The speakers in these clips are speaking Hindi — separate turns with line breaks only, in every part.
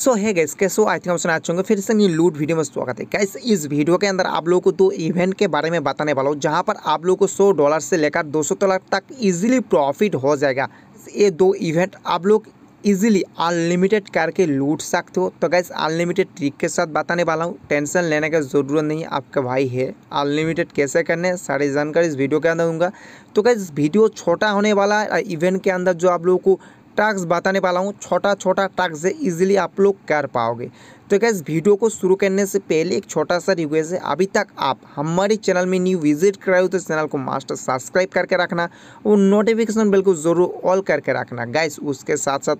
सो है गैस कैसे आई थिंक आप सुना चाहूँगा फिर से लूट वीडियो में स्वागत है कैसे इस वीडियो के अंदर आप लोगों को दो इवेंट के बारे में बताने वाला हूँ जहाँ पर आप लोगों को 100 डॉलर से लेकर 200 डॉलर तक इजीली प्रॉफिट हो जाएगा ये दो इवेंट आप लोग इजीली अनलिमिटेड करके लूट सकते हो तो गैस अनलिमिटेड ट्रिक के साथ बताने वाला हूँ टेंशन लेने का ज़रूरत नहीं आपका भाई है अनलिमिटेड कैसे करने सारी जानकारी इस वीडियो के अंदर दूंगा तो गैस वीडियो छोटा होने वाला इवेंट के अंदर जो आप लोगों को टास्क बताने वाला हूँ छोटा छोटा टास्क से इजीली आप लोग कर पाओगे तो गैस वीडियो को शुरू करने से पहले एक छोटा सा रिक्वेस्ट है अभी तक आप हमारे चैनल में न्यू विजिट कराए हो तो चैनल को मास्टर सब्सक्राइब करके रखना और नोटिफिकेशन बिल को ज़रूर ऑल करके रखना गैस उसके साथ साथ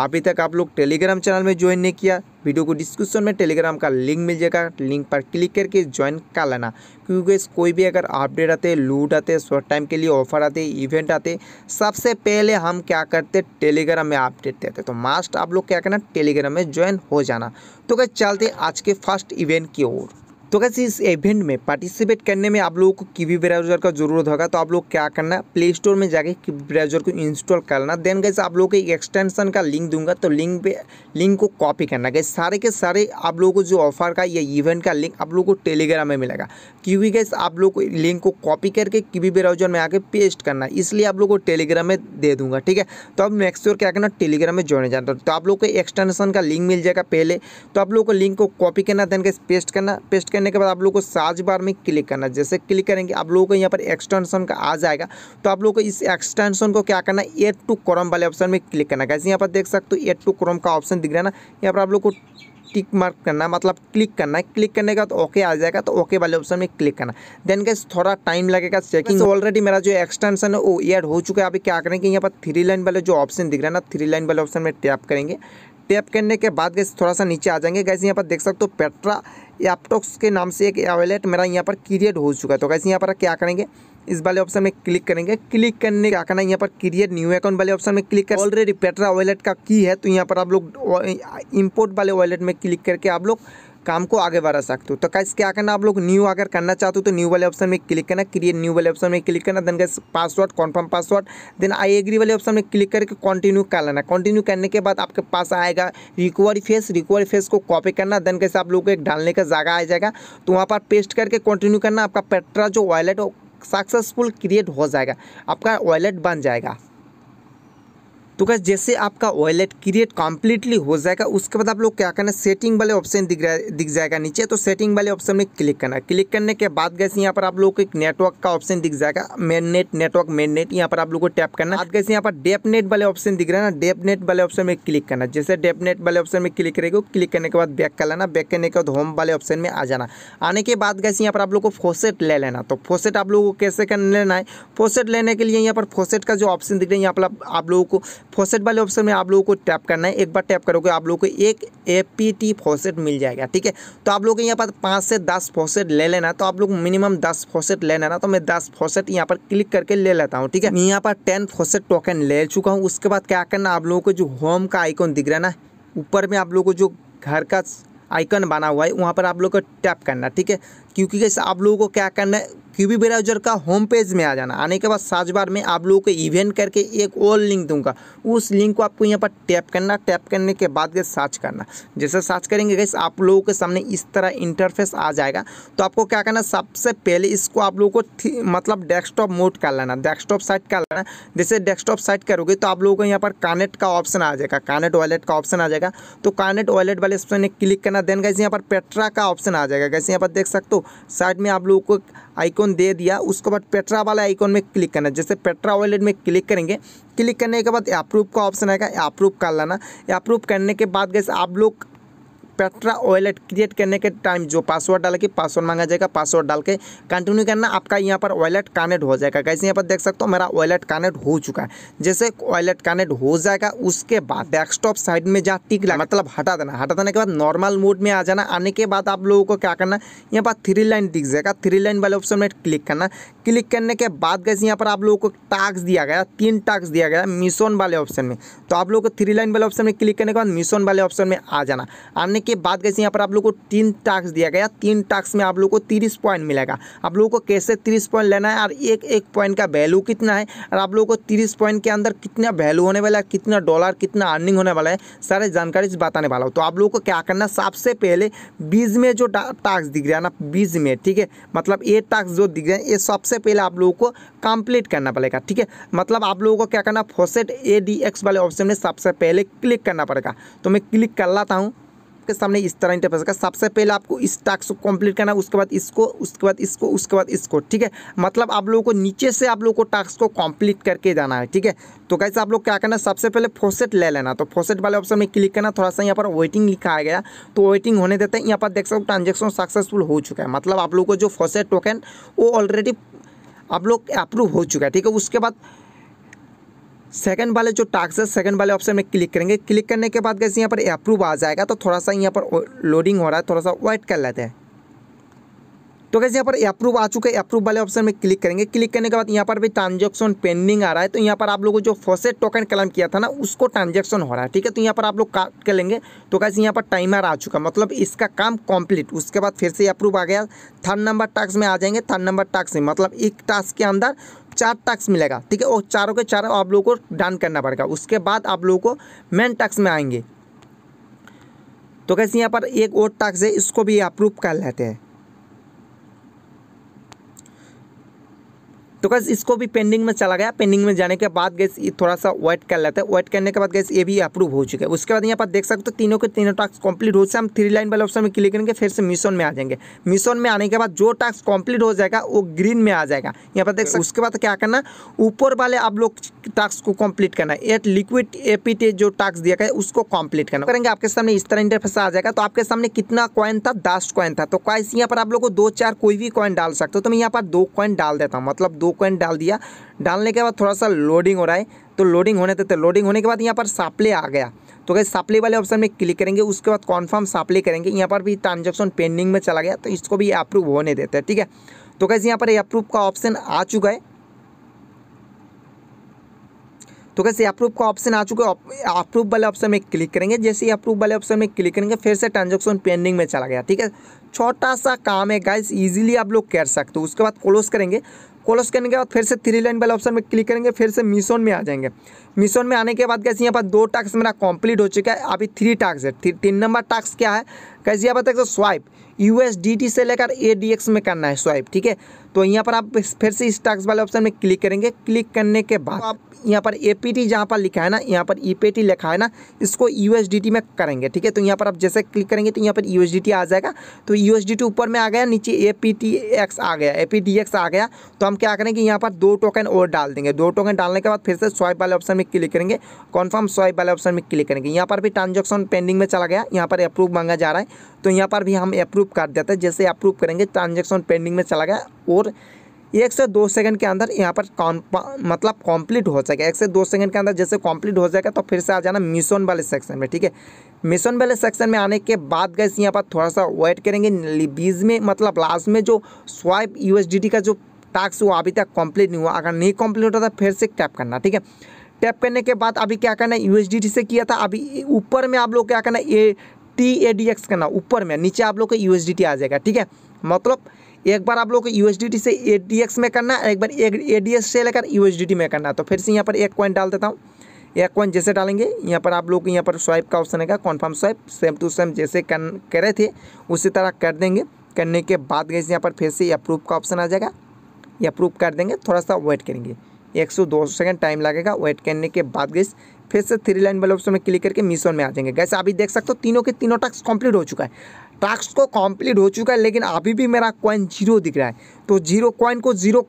अभी तक आप लोग टेलीग्राम चैनल में ज्वाइन नहीं किया वीडियो को डिस्क्रिप्शन में टेलीग्राम का लिंक मिल जाएगा लिंक पर क्लिक करके ज्वाइन कर लेना क्योंकि कोई भी अगर अपडेट आते लूट आते शॉर्ट टाइम के लिए ऑफर आते इवेंट आते सबसे पहले हम क्या करते टेलीग्राम में अपडेट देते तो मास्ट आप लोग क्या करना टेलीग्राम में ज्वाइन हो जाना तो क्या चलते आज के फर्स्ट इवेंट की ओर तो कैसे इस इवेंट में पार्टिसिपेट करने में आप लोगों को कीवी ब्राउज़र का ज़रूरत होगा तो आप लोग क्या करना प्ले स्टोर में जाके कीवी ब्राउज़र को इंस्टॉल करना देन कैसे आप लोगों को एक एक्सटेंशन का लिंक दूंगा तो लिंक पे लिंक को कॉपी करना कैसे सारे के सारे आप लोगों को जो ऑफर का या इवेंट का लिंक आप लोगों को टेलीग्राम में मिलेगा क्योंकि कैसे आप लोग को लिंक को कॉपी करके कीवी ब्राउज़र में आके पेस्ट करना इसलिए आप लोग को टेलीग्राम में दे दूंगा ठीक है तो आप नेक्स्ट श्योर क्या करना टेलीग्राम में ज्वाइन जाना तो आप लोग को एक्सटेंशन का लिंक मिल जाएगा पहले तो आप लोग को लिंक को कॉपी करना देन कैसे पेस्ट करना पेस्ट करने के बाद आप लोग को साज बार में क्लिक करना जैसे क्लिक करेंगे आप लोगों को यहाँ पर एक्सटेंशन का आ जाएगा तो आप लोग को इस एक्सटेंशन को क्या करना है एड टू क्रॉम वाले ऑप्शन में क्लिक करना कैसे यहाँ पर देख सकते हो एड टू क्रॉम का ऑप्शन दिख रहा है ना यहाँ पर आप लोग को टिक मार्क करना मतलब क्लिक करना है क्लिक करने का तो ओके आ जाएगा तो ओके वाले ऑप्शन में क्लिक करना देन गैस थोड़ा टाइम लगेगा चेकिंग ऑलरेडी मेरा जो एक्सटेंशन है वो एड हो चुका है अभी क्या करेंगे यहाँ पर थ्री लाइन वाले जो ऑप्शन दिख रहा है ना थ्री लाइन वाले ऑप्शन में टैप करेंगे टैप करने के बाद गैस थोड़ा सा नीचे आ जाएंगे गैस यहाँ पर देख सकते हो पेट्रा एपटॉक्स के नाम से एक वॉलेट मेरा यहाँ पर क्रिएट हो चुका है तो कैसे यहाँ पर क्या करेंगे इस वाले ऑप्शन में क्लिक करेंगे क्लिक करने क्या करना है यहाँ पर क्रिएट न्यू अकाउंट वाले ऑप्शन में क्लिक कर ऑलरेडी पेट्रा वॉलेट का की है तो यहाँ पर आप लोग इम्पोर्ट वाले वॉलेट में क्लिक करके आप लोग काम को आगे बढ़ा सकते हो तो कैसे क्या करना आप लोग न्यू अगर करना चाहते हो तो न्यू वाले ऑप्शन में क्लिक करना क्रिएट न्यू वाले ऑप्शन में क्लिक करना देन कैसे password confirm password then I agree वाले ऑप्शन में क्लिक करके कंटिन्यू कर लेना कंटिन्यू करने के बाद आपके पास आएगा रिकवरी फेस रिकवरी फेस को कॉपी करना देन कैसे आप लोग को एक डालने का जगह आ जाएगा तो वहाँ पर पेस्ट करके कंटिन्यू करना आपका पेट्रा जो वॉलेट सक्सेसफुल क्रिएट हो जाएगा आपका वॉलेट बन जाएगा तो कैसे जैसे आपका वॉलेट क्रिएट कम्प्लीटली हो जाएगा उसके बाद आप लोग क्या करना है सेटिंग वाले ऑप्शन दिख दिख जाएगा नीचे तो सेटिंग वाले ऑप्शन में क्लिक करना है क्लिक करने के बाद गैस यहाँ पर आप लोग को एक नेटवर्क का ऑप्शन दिख जाएगा mainnet network mainnet यहाँ पर आप लोग को टैप करना है कैसे यहाँ पर डेप नेट वाले ऑप्शन दिख रहा है ना डेप नेट वाले ऑप्शन में क्लिक करना जैसे डेप नेट वाले ऑप्शन में क्लिक करेगा क्लिक करने के बाद बैक कर लेना बैक करने के बाद होम वाले ऑप्शन में आ जाना आने के बाद गए यहाँ पर आप लोग को फोसेट ले लेना तो फोसेट आप लोगों को कैसे कर लेना है फोसेट लेने के लिए यहाँ पर फोसेट का जो ऑप्शन दिख रहा है यहाँ पर आप लोगों को फोसेट वाले ऑप्शन में आप लोगों को टैप करना है एक बार टैप करोगे आप लोगों को एक ए पी टी फोसेट मिल जाएगा ठीक है तो आप लोगों के यहाँ पर पाँच से दस फोसेट ले लेना तो आप लोग मिनिमम दस फोसेट ले लेना तो मैं दस फोसेट यहाँ पर क्लिक करके ले लेता हूँ ठीक है यहाँ पर टेन फोसेट टोकन ले चुका हूँ उसके बाद क्या करना आप लोगों को जो होम का आइकॉन दिख रहा है ना ऊपर में आप लोगों को जो घर का आइकन बना हुआ है वहाँ पर आप लोग को टैप करना ठीक है क्योंकि आप लोगों को क्या करना है क्यूबी ब्राउजर का होम पेज में आ जाना आने के बाद साज बार में आप लोगों को इवेंट करके एक और लिंक दूंगा उस लिंक को आपको यहाँ पर टैप करना टैप करने के बाद गए सर्च करना जैसे सर्च करेंगे गैस आप लोगों के सामने इस तरह इंटरफेस आ जाएगा तो आपको क्या करना सबसे पहले इसको आप लोगों को मतलब डेस्कटॉप मोड कर लेना डेस्कटॉप साइट कर लेना जैसे डेस्कटॉप साइट करोगे तो आप लोगों को यहाँ पर कानेट का ऑप्शन आ जाएगा कानेट वॉलेट का ऑप्शन आ जाएगा तो कानेट वॉलेट वाले ऑप्शन क्लिक करना देन गैस यहाँ पर पेट्रा का ऑप्शन आ जाएगा गैस यहाँ पर देख सकते हो साइड में आप लोगों को आइकॉन दे दिया उसके बाद पेट्रा वाले आइकॉन में क्लिक करना जैसे पेट्रा वॉलेट में क्लिक करेंगे क्लिक करने के बाद अप्रूव का ऑप्शन आएगा अप्रूव कर लेना अप्रूव करने के बाद गैस आप लोग पेट्रा वॉलेट क्रिएट करने के टाइम जो पासवर्ड कि पासवर्ड मांगा जाएगा पासवर्ड डाल के कंटिन्यू करना आपका यहाँ पर वॉलेट कनेक्ट हो जाएगा कैसे यहाँ पर देख सकते हो मेरा वॉलेट कनेक्ट हो चुका है जैसे वॉलेट कनेक्ट हो जाएगा उसके बाद डेस्कटॉप साइड में जहाँ टिक लगा मतलब हटा देना हटा देने के बाद नॉर्मल मोड में आ जाना आने के बाद आप लोगों को क्या करना यहाँ पर थ्री लाइन दिख जाएगा थ्री लाइन वाले ऑप्शन में क्लिक करना क्लिक करने के बाद गैस यहाँ पर आप लोगों को टास्क दिया गया तीन टास्क दिया गया मिशन वाले ऑप्शन में तो आप लोगों को थ्री लाइन वाले ऑप्शन में क्लिक करने के बाद मिशन वाले ऑप्शन में आ जाना आने के बाद गैस यहाँ पर आप लोग को तीन टास्क दिया गया तीन टास्क में आप लोग को तीस पॉइंट मिलेगा आप लोगों को कैसे तीस पॉइंट लेना है और एक एक पॉइंट का वैल्यू कितना है और आप लोगों को तीस पॉइंट के अंदर कितना वैल्यू होने वाला है कितना डॉलर कितना अर्निंग होने वाला है सारे जानकारी बताने वाला हो तो आप लोगों को क्या करना सबसे पहले बीज में जो टास्क दिख रहा है ना बीज में ठीक है मतलब ये टास्क जो दिख रहे हैं ये सबसे पहले आप लोगों को कंप्लीट करना पड़ेगा ठीक है मतलब आप लोगों को क्या करना फोसेट ए डी एक्स वाले ऑप्शन में सबसे पहले क्लिक करना पड़ेगा तो मैं क्लिक कर लाता हूँ के सामने इस तरह इंटरफेस का सबसे पहले आपको इस टास्क को कंप्लीट करना उसके बाद इसको उसके बाद इसको उसके बाद इसको ठीक है मतलब आप लोगों को नीचे से आप लोगों को टास्क को कंप्लीट करके जाना है ठीक है तो कैसे आप लोग क्या करना सबसे पहले फोसेट ले लेना तो फोसेट वाले ऑप्शन में क्लिक करना थोड़ा सा यहाँ पर वेटिंग लिखा आ गया तो वेटिंग होने देते हैं यहाँ पर देख सकते हो ट्रांजेक्शन सक्सेसफुल हो चुका है मतलब आप लोगों को जो फोसेट टोकन वो ऑलरेडी आप लोग अप्रूव हो चुका है ठीक है उसके बाद सेकंड वाले जो टास्क है सेकंड वाले ऑप्शन में क्लिक करेंगे क्लिक करने के बाद कैसे यहाँ पर अप्रूव आ जाएगा तो थोड़ा सा यहाँ पर लोडिंग हो रहा है थोड़ा सा वेट कर लेते हैं तो कैसे यहाँ पर अप्रूव आ चुके हैं अप्रूव वाले ऑप्शन में क्लिक करेंगे क्लिक करने के बाद यहाँ पर भी ट्रांजेक्शन पेंडिंग आ रहा है तो यहाँ पर आप लोगों जो फोसेट टोकन क्लेम किया था ना उसको ट्रांजेक्शन हो रहा है ठीक है तो यहाँ पर आप लोग काट कर लेंगे तो कैसे यहाँ पर टाइमर आ चुका मतलब इसका काम कम्प्लीट उसके बाद फिर से अप्रूव आ गया थर्ड नंबर टास्क में आ जाएंगे थर्ड नंबर टास्क में मतलब एक टास्क के अंदर चार टास्क मिलेगा ठीक है और चारों के चारों आप लोगों को डन करना पड़ेगा उसके बाद आप लोगों को मेन टास्क में आएंगे तो कैसे यहाँ पर एक और टास्क है इसको भी अप्रूव कर लेते हैं तो गैस इसको भी पेंडिंग में चला गया पेंडिंग में जाने के बाद गैस ये थोड़ा सा वेट कर लेते हैं वेट करने के बाद गैस ये भी अप्रूव हो चुके हैं उसके बाद यहाँ पर देख सकते हो तीनों के तीनों टास्क कंप्लीट हो चुके हम थ्री लाइन वाले ऑप्शन में क्लिक करेंगे फिर से मिशन में आ जाएंगे मिशन में आने के बाद जो टास्क कंप्लीट हो जाएगा वो ग्रीन में आ जाएगा यहाँ पर देख सकते उसके बाद क्या करना ऊपर वाले आप लोग टास्क को कम्प्लीट करना एट लिक्विड एपीट जो टास्क दिया गया उसको कम्प्लीट करना करेंगे आपके सामने इस तरह इंटरफेस आ जाएगा तो आपके सामने कितना कॉइन था दस कॉइन था तो कैसे यहाँ पर आप लोग को दो चार कोई भी कॉइन डाल सकते हो तो मैं यहाँ पर दो कॉइन डाल देता हूँ मतलब दो दो कॉइन डाल दिया डालने के बाद थोड़ा सा लोडिंग हो रहा है तो लोडिंग होने देते लोडिंग होने के बाद यहाँ पर सापले आ गया तो गई सापले वाले ऑप्शन में क्लिक करेंगे उसके बाद कॉन्फर्म सापले करेंगे यहाँ पर भी ट्रांजेक्शन पेंडिंग में चला गया तो इसको भी अप्रूव होने देते हैं ठीक है तो कैसे यहाँ पर अप्रूव का ऑप्शन आ चुका है तो कैसे अप्रूव का ऑप्शन आ चुका है अप्रूव वाले ऑप्शन में क्लिक करेंगे जैसे ही अप्रूव वाले ऑप्शन में क्लिक करेंगे फिर से ट्रांजेक्शन पेंडिंग में चला गया ठीक है छोटा सा काम है गाइस इजीली आप लोग कर सकते हो उसके बाद क्लोज करेंगे क्लोज करने के बाद फिर से थ्री लाइन वाले ऑप्शन में क्लिक करेंगे फिर से मिशन में आ जाएंगे मिशन में आने के बाद कैसे यहाँ पर दो टास्क मेरा कंप्लीट हो चुका है अभी थ्री टास्क है थी, तीन नंबर टास्क क्या है कैसे यहाँ पर देखो स्वाइप यू से लेकर ए में करना है स्वाइप ठीक है तो यहाँ पर आप फिर से स्टॉक्स वाले ऑप्शन में क्लिक करेंगे क्लिक करने के बाद आप यहाँ पर ए पी टी जहाँ पर लिखा है ना यहाँ पर ई पी टी लिखा है ना इसको यू एस डी टी में करेंगे ठीक है तो यहाँ पर आप जैसे क्लिक करेंगे तो यहाँ पर यू एस डी टी आ जाएगा तो यू एस डी टी ऊपर में आ गया नीचे ए पी टी एक्स आ गया ए पी डी एक्स आ गया तो हम क्या करेंगे यहाँ पर दो टोकन और डाल देंगे दो टोकन डालने के बाद फिर से स्वाइप वाले ऑप्शन में क्लिक करेंगे कन्फर्म स्वाइप वाले ऑप्शन में क्लिक करेंगे यहाँ पर भी ट्रांजेक्शन पेंडिंग में चला गया यहाँ पर अप्रूव मांगा जा रहा है तो यहाँ पर भी हम अप्रूव कर देते हैं जैसे अप्रूव करेंगे ट्रांजेक्शन पेंडिंग में चला गया और एक से दो सेकंड के अंदर यहाँ पर कॉम मतलब कंप्लीट हो जाएगा एक से दो सेकंड के अंदर जैसे कंप्लीट हो जाएगा तो फिर से आ जाना मिशन वाले सेक्शन में ठीक है मिशन वाले सेक्शन में आने के बाद गए यहाँ पर थोड़ा सा वेट करेंगे बीज में मतलब लास्ट में जो स्वाइप यूएसडीटी का जो टास्क वो अभी तक कंप्लीट नहीं हुआ अगर नहीं कंप्लीट होता तो फिर से टैप करना ठीक है टैप करने के बाद अभी क्या करना है यूएसडीटी से किया था अभी ऊपर में आप लोग क्या करना है A T A D X करना ऊपर में नीचे आप लोग का यू आ जाएगा ठीक है मतलब एक बार आप लोग को यूएसडीटी से ए में करना एक बार एडीएस से लेकर यूएसडीटी में करना तो फिर से यहाँ पर एक कॉइन डाल देता हूँ एक कॉइन जैसे डालेंगे यहाँ पर आप लोग यहाँ पर स्वाइप का ऑप्शन है confirm swipe same to same जैसे कर करे थे उसी तरह कर देंगे करने के बाद गए यहाँ पर फिर से अप्रूव का ऑप्शन आ जाएगा या अप्रूव कर देंगे थोड़ा सा वेट करेंगे एक सौ दो सेकेंड टाइम लगेगा वेट करने के बाद गए फिर से थ्री लाइन वाले ऑप्शन में क्लिक करके मिशन में आ जाएंगे गैस अभी देख सकते हो तीनों के तीनों टास्क कंप्लीट हो चुका है टास्क को कंप्लीट हो चुका है लेकिन अभी भी मेरा कॉइन जीरो दिख रहा है तो जीरो कॉइन को जीरो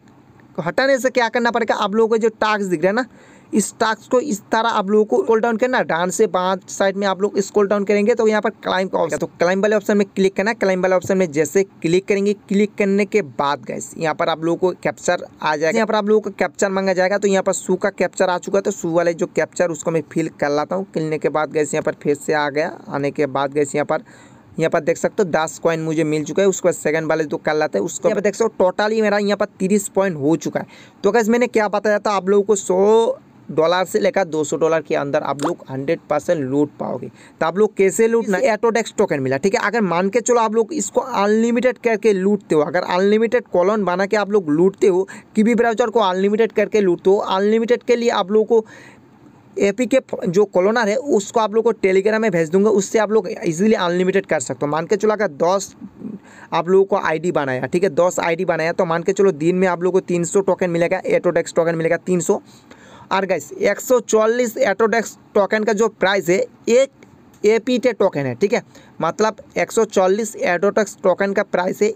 हटाने से क्या करना पड़ेगा आप लोगों को जो टास्क दिख रहा है ना इस टास्क को इस तरह आप लोगों को स्कोल डाउन करना डांस से बाद साइड में आप लोग स्कोल डाउन करेंगे तो यहाँ पर क्लाइम का ऑप्शन तो क्लाइम वाले ऑप्शन में क्लिक करना क्लाइम वाले ऑप्शन में जैसे क्लिक करेंगे क्लिक करने के बाद गए यहाँ पर आप लोगों को कैप्चर आ जाएगा यहाँ पर आप लोगों को कैप्चर मांगा जाएगा तो यहाँ पर सू का कैप्चर आ चुका है तो सू वाले जो कैप्चर उसको मैं फिल कर लाता हूँ खिलने के बाद गए यहाँ पर फिर से आ गया आने के बाद गए यहाँ पर यहाँ पर देख सकते हो दस कॉइन मुझे मिल चुका है उसके बाद सेकंड वाले जो कल आते है उसको यहाँ पर देख सकते हो टोटली मेरा यहाँ पर तीस पॉइंट हो चुका है तो कैसे मैंने क्या बताया था आप लोगों को सौ डॉलर से लेकर 200 डॉलर के अंदर आप लोग 100 परसेंट लूट पाओगे तो आप लोग कैसे लूटना एटोडेक्स टोकन मिला ठीक है अगर मान के चलो आप लोग इसको अनलिमिटेड करके लूटते हो अगर अनलिमिटेड कॉलोन बना के आप लोग लूटते हो किबी ब्राउजर को अनलिमिटेड करके लूटते हो अनलिमिटेड के लिए आप लोगों को एपी के जो कॉलोनर है उसको आप लोग को टेलीग्राम में भेज दूंगा उससे आप लोग इजीली अनलिमिटेड कर सकते हो मान के चलो अगर दस आप लोगों को आईडी बनाया ठीक है दस आईडी बनाया तो मान के चलो दिन में आप लोगों को तीन सौ टोकन मिलेगा एटोडेक्स टोकन मिलेगा तीन सौ और गाइस एक सौ चालीस एटोडेक्स टोकन का जो प्राइस है एक ए टे टोकन है ठीक है मतलब चालीस एटोडेक्स टोकन का प्राइस है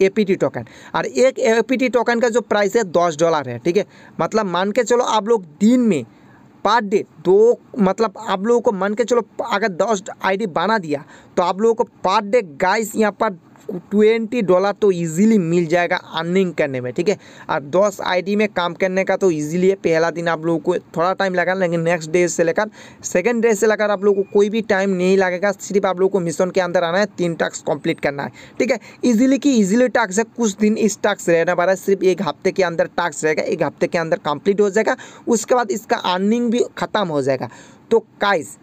ए टी टोकन और एक टी टोकन का जो प्राइस है दस डॉलर है ठीक है मतलब मान के चलो आप लोग दिन में पर डे दो मतलब आप लोगों को मन के चलो अगर दस आईडी बना दिया तो आप लोगों को पर डे गाइस यहाँ पर ट्वेंटी डॉलर तो ईजिली मिल जाएगा अर्निंग करने में ठीक है और दस आईडी में काम करने का तो ईजिली है पहला दिन आप लोगों को थोड़ा टाइम लगा लेकिन नेक्स्ट डे से लेकर सेकेंड डे से लेकर आप लोगों को कोई भी टाइम नहीं लगेगा सिर्फ आप लोगों को मिशन के अंदर आना है तीन टास्क कंप्लीट करना है ठीक है ईजिली की ईजिली टास्क है कुछ दिन इस टास्क रहने वाला है सिर्फ एक हफ्ते के अंदर टास्क रहेगा एक हफ्ते के अंदर कंप्लीट हो जाएगा उसके बाद इसका अर्निंग भी ख़त्म हो जाएगा तो काइज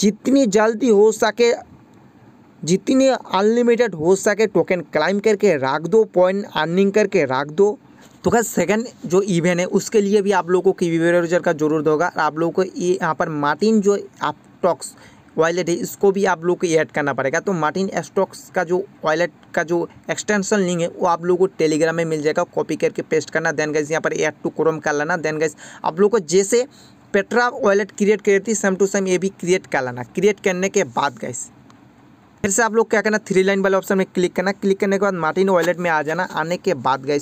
जितनी जल्दी हो सके जितने अनलिमिटेड हो सके टोकन क्लाइम करके रख दो पॉइंट अर्निंग करके रख दो तो खैर सेकंड जो इवेंट है उसके लिए भी आप लोगों को वीवेजर का जरूरत होगा आप लोगों को ये यहाँ पर मार्टिन जो आप टॉक्स वॉलेट है इसको भी आप लोग को ऐड करना पड़ेगा तो मार्टिन स्टॉक्स का जो वॉलेट का जो एक्सटेंशन लिंक है वो आप लोगों को टेलीग्राम में मिल जाएगा कॉपी करके पेस्ट करना देन गैस यहाँ पर ऐड टू क्रोम कर लेना देन गैस आप लोग को जैसे पेट्रा वॉलेट क्रिएट करती थी सेम टू सेम ये भी क्रिएट कर लेना क्रिएट करने के बाद गैस फिर से आप लोग क्या करना थ्री लाइन वाले ऑप्शन में क्लिक करना क्लिक करने के बाद मार्टिन वॉलेट में आ जाना आने के बाद गए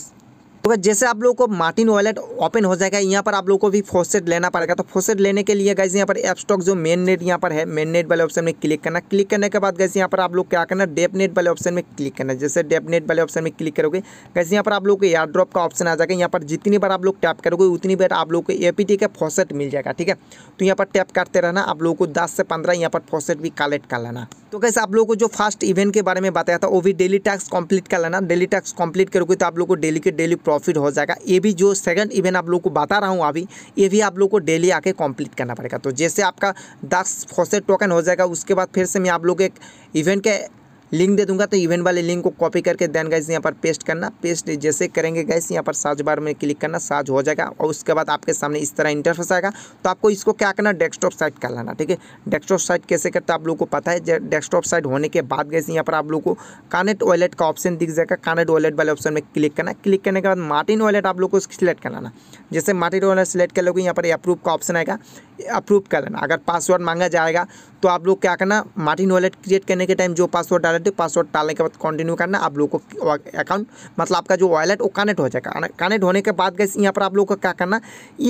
तो जैसे आप लोगों को मार्टिन वॉलेट ओपन हो जाएगा यहाँ पर आप लोगों को भी फोसेट लेना पड़ेगा तो फोसेट लेने के लिए गैस यहाँ पर एप स्टॉक जो मेन नेट यहाँ पर है मेन नेट वाले ऑप्शन में क्लिक करना क्लिक करने के बाद गैस यहाँ पर आप लोग क्या करना डेप नेट वाले ऑप्शन में क्लिक करना जैसे डेप नेट वाले ऑप्शन में क्लिक करोगे गैस यहाँ पर आप लोग को एयर ड्रॉप का ऑप्शन आ जाएगा यहाँ पर जितनी बार आप लोग टैप करोगे उतनी बार आप लोग को ए का फोसेट मिल जाएगा ठीक है तो यहाँ पर टैप करते रहना आप लोग को दस से पंद्रह यहाँ पर फोसेट भी कलेक्ट कर लेना तो कैसे आप लोगों को जो फास्ट इवेंट के बारे में बताया था वो भी डेली टैक्स कंप्लीट कर लेना डेली टैक्स कंप्लीट करोगे तो आप लोग को डेली के डेली प्रॉफिट हो जाएगा ये भी जो सेकंड इवेंट आप लोग को बता रहा हूँ अभी ये भी आप लोग को डेली आके कंप्लीट करना पड़ेगा तो जैसे आपका दस फोसेट टोकन हो जाएगा उसके बाद फिर से मैं आप लोग एक इवेंट के लिंक दे दूंगा तो इवेंट वाले लिंक को कॉपी करके देन गाइस यहाँ पर पेस्ट करना पेस्ट जैसे करेंगे गाइस यहाँ पर साज बार में क्लिक करना साज हो जाएगा और उसके बाद आपके सामने इस तरह इंटरफेस आएगा तो आपको इसको क्या करना डेस्कटॉप साइट कर लाना ठीक है डेस्कटॉप साइट कैसे करते आप लोग को पता है डेस्कटॉप साइट होने के बाद गैस यहाँ पर आप लोग को कानेट वॉलेट का ऑप्शन दिख जाएगा कानेट वॉलेट वाले ऑप्शन में क्लिक करना क्लिक करने के बाद मार्टिन वॉलेट आप लोग को सिलेक्ट कर लाना जैसे मार्टिन वॉलेट सिलेक्ट कर लोगे यहाँ पर अप्रूव का ऑप्शन आएगा अप्रूव कर लेना अगर पासवर्ड मांगा जाएगा तो आप लोग क्या करना मार्टिन वॉलेट क्रिएट करने के टाइम जो पासवर्ड डाले थे पासवर्ड डालने के बाद कंटिन्यू करना आप लोग को अकाउंट मतलब आपका जो वॉलेट वो कनेक्ट हो जाएगा कनेक्ट होने के बाद गैस यहाँ पर आप लोग को क्या करना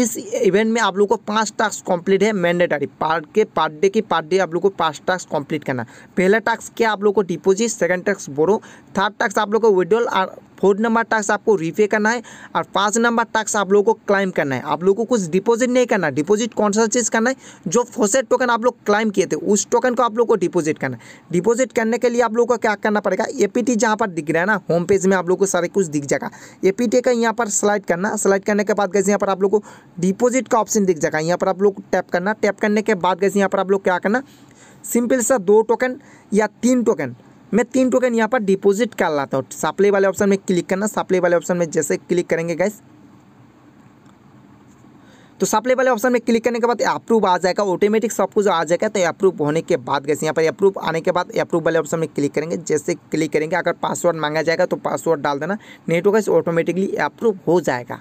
इस इवेंट में आप लोग को पाँच टास्क कंप्लीट है मैंडेटरी पार्ट के पार्ट डे की पार्ट डे आप लोग को पाँच टास्क कम्प्लीट करना पहला टास्क क्या आप लोग को deposit second task borrow third task आप लोग को विड्रॉल और फोर नंबर टास्क आपको रीपे करना है और पाँच नंबर टास्क आप लोगों को क्लाइम करना है आप लोगों को कुछ डिपॉजिट नहीं करना डिपॉजिट कौन सा चीज़ करना है जो फोसेट टोकन आप लोग क्लाइम किए थे उस टोकन को आप लोग को डिपॉजिट करना है डिपॉजिट करने के लिए आप लोग को क्या करना पड़ेगा ए पी टी जहाँ पर दिख रहा है ना होम पेज में आप लोग को सारे कुछ दिख जाएगा ए पी टी का यहाँ पर स्लाइड करना स्लाइड करने के बाद गैसे यहाँ पर आप लोग को डिपोजिट का ऑप्शन दिख जाएगा यहाँ पर आप लोग टैप करना टैप करने के बाद गैसे यहाँ पर आप लोग क्या करना सिंपल सा दो टोकन या तीन टोकन मैं तीन टोकन यहाँ पर डिपोजिट कर लाता हूँ सप्लाई वाले ऑप्शन में क्लिक करना सप्लाई वाले ऑप्शन में जैसे क्लिक करेंगे गैस तो सप्लाई वाले ऑप्शन में क्लिक करने के बाद अप्रूव आ जाएगा ऑटोमेटिक सब कुछ आ जाएगा तो अप्रूव होने के बाद गैस यहाँ पर अप्रूव आने के बाद अप्रूव वाले ऑप्शन में क्लिक करेंगे जैसे क्लिक करेंगे अगर पासवर्ड मांगा जाएगा तो पासवर्ड डाल देना नेटवर्क तो गैस ऑटोमेटिकली अप्रूव हो जाएगा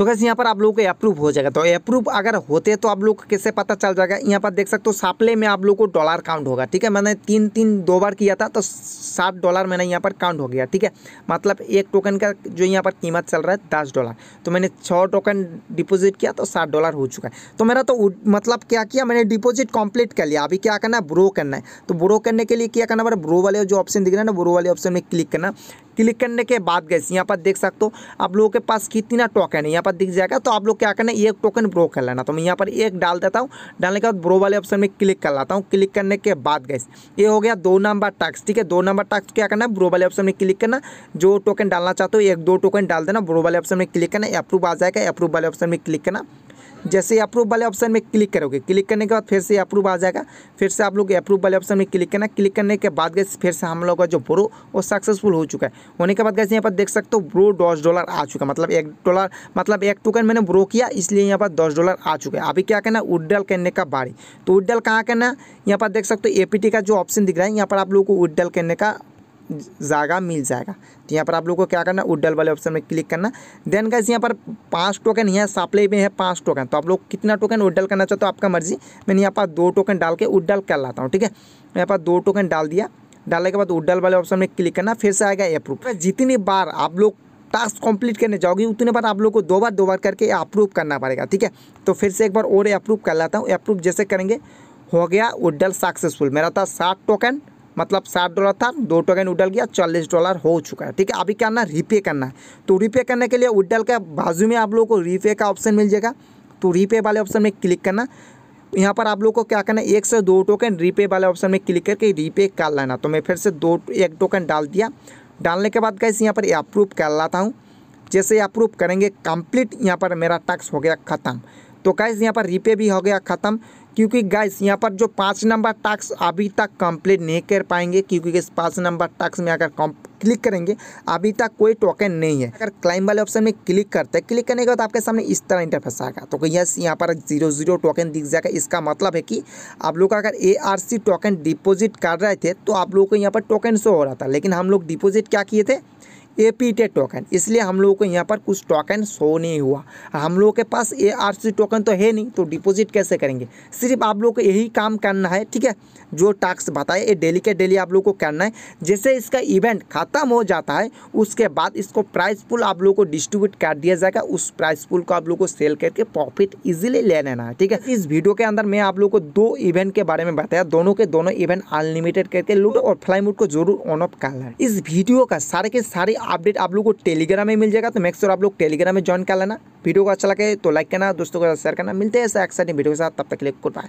तो कैसे यहाँ पर आप लोगों को अप्रूव हो जाएगा तो अप्रूव अगर होते तो आप लोग को कैसे पता चल जाएगा यहाँ पर देख सकते हो सापले में आप लोग को डॉलर काउंट होगा ठीक है मैंने तीन तीन दो बार किया था तो सात डॉलर मैंने यहाँ पर काउंट हो गया ठीक है मतलब एक टोकन का जो यहाँ पर कीमत चल रहा है दस डॉलर तो मैंने छः टोकन डिपोजिट किया तो सात डॉलर हो चुका है तो मेरा तो मतलब क्या किया मैंने डिपोजिट कम्प्लीट कर लिया अभी क्या करना है ब्रो करना है तो ब्रो करने के लिए क्या करना मेरा ब्रो वाले जो ऑप्शन दिख रहा है ना ब्रो वाले ऑप्शन में क्लिक करना क्लिक करने के बाद गैस यहाँ पर देख सकते हो आप लोगों के पास कितना टोकन है यहाँ पर दिख जाएगा तो आप लोग क्या करना है एक टोकन ब्रो कर लेना तो मैं यहाँ पर एक डाल देता हूँ डालने के बाद ब्रो वाले ऑप्शन में क्लिक कर लाता हूँ क्लिक करने के बाद गैस ये हो गया दो नंबर टास्क ठीक है दो नंबर टास्क क्या करना है ब्रो वाले ऑप्शन में क्लिक करना जो टोकन डालना चाहते हो एक दो टोकन डाल देना ब्रो वाले ऑप्शन में क्लिक करना अप्रूव आ जाएगा अप्रूव वाले ऑप्शन में क्लिक करना जैसे अप्रूव वाले ऑप्शन में क्लिक करोगे क्लिक करने के बाद फिर से अप्रूव आ जाएगा फिर से आप लोग अप्रूव वाले ऑप्शन में क्लिक करना क्लिक करने के बाद गए फिर से हम लोग का जो ब्रो वो सक्सेसफुल हो चुका है होने के बाद गए यहाँ पर देख सकते हो ब्रो दस डॉलर आ चुका है मतलब एक डॉलर मतलब एक टोकन मैंने ब्रो किया इसलिए यहाँ पर दस डॉलर आ चुका है अभी क्या करना उड्डल करने का बारी तो उड्डल कहाँ करना यहाँ पर देख सकते हो ए का जो ऑप्शन दिख रहा है यहाँ पर आप लोग को उड्डल करने का जागा मिल जाएगा तो यहाँ पर आप लोग को क्या करना उडल वाले ऑप्शन में क्लिक करना देन गाइज यहाँ पर पाँच टोकन यहाँ सप्लाई में है पाँच टोकन तो आप लोग कितना टोकन उड्डल करना चाहते हो आपका मर्जी मैंने यहाँ पर दो टोकन डाल के उड्डल कर लाता हूँ ठीक है यहाँ पर दो टोकन डाल दिया डालने के बाद उडल वाले ऑप्शन में क्लिक करना फिर से आएगा अप्रूव तो जितनी बार आप लोग टास्क कंप्लीट करने जाओगे उतने बार आप लोग को दो बार दो बार करके अप्रूव करना पड़ेगा ठीक है तो फिर से एक बार और अप्रूव कर लाता हूँ अप्रूव जैसे करेंगे हो गया उड्डल सक्सेसफुल मेरा था सात टोकन मतलब साठ डॉलर था दो टोकन उडल गया चालीस डॉलर हो चुका है ठीक है अभी करना रिपे करना है तो रिपे करने के लिए उडल के बाजू में आप लोगों को रिपे का ऑप्शन मिल जाएगा तो रिपे वाले ऑप्शन में क्लिक करना यहाँ पर आप लोग को क्या करना है एक से दो टोकन रीपे वाले ऑप्शन में क्लिक करके रीपे कर लेना तो मैं फिर से दो एक टोकन डाल दिया डालने के बाद गए यहाँ पर अप्रूव कर लाता हूँ जैसे अप्रूव करेंगे कंप्लीट यहाँ पर मेरा टैक्स हो गया ख़त्म तो गैस यहाँ पर रीपे भी हो गया ख़त्म क्योंकि गैस यहाँ पर जो पाँच नंबर टास्क अभी तक कंप्लीट नहीं कर पाएंगे क्योंकि इस पाँच नंबर टास्क में अगर क्लिक करेंगे अभी तक कोई टोकन नहीं है अगर क्लाइम वाले ऑप्शन में क्लिक करते हैं क्लिक करने के बाद आपके सामने इस तरह इंटरफेस आएगा तो यस यहाँ पर जीरो जीरो टोकन दिख जाएगा इसका मतलब है कि आप लोग अगर ए टोकन डिपोजिट कर रहे थे तो आप लोगों को यहाँ पर टोकन शो हो रहा था लेकिन हम लोग डिपोजिट क्या किए थे ए पीटे टोकन इसलिए हम लोगों को यहाँ पर कुछ टोकन शो नहीं हुआ हम लोगों के पास ए आर सी टोकन तो है नहीं तो डिपोजिट कैसे करेंगे सिर्फ आप लोग को यही काम करना है ठीक है जो टास्क बताए ये डेली के डेली आप लोग को करना है जैसे इसका इवेंट ख़त्म हो जाता है उसके बाद इसको प्राइस पुल आप लोग को डिस्ट्रीब्यूट कर दिया जाएगा उस प्राइस पुल को आप लोग को सेल करके प्रॉफिट इजीली ले लेना है ठीक है इस वीडियो के अंदर मैं आप लोग को दो इवेंट के बारे में बताया दोनों के दोनों इवेंट अनलिमिटेड करके लूडो और फ्लाईमूड को जरूर ऑन ऑफ कर लेना इस वीडियो का सारे के सारे अपडेट आप लोग को टेलीग्राम में मिल जाएगा तो मैक्स और आप लोग टेलीग्राम में ज्वाइन कर लेना वीडियो को अच्छा लगे तो लाइक करना दोस्तों को शेयर करना मिलते हैं ऐसा एक्साइटिंग वीडियो के साथ तब तक क्लिक कर पाए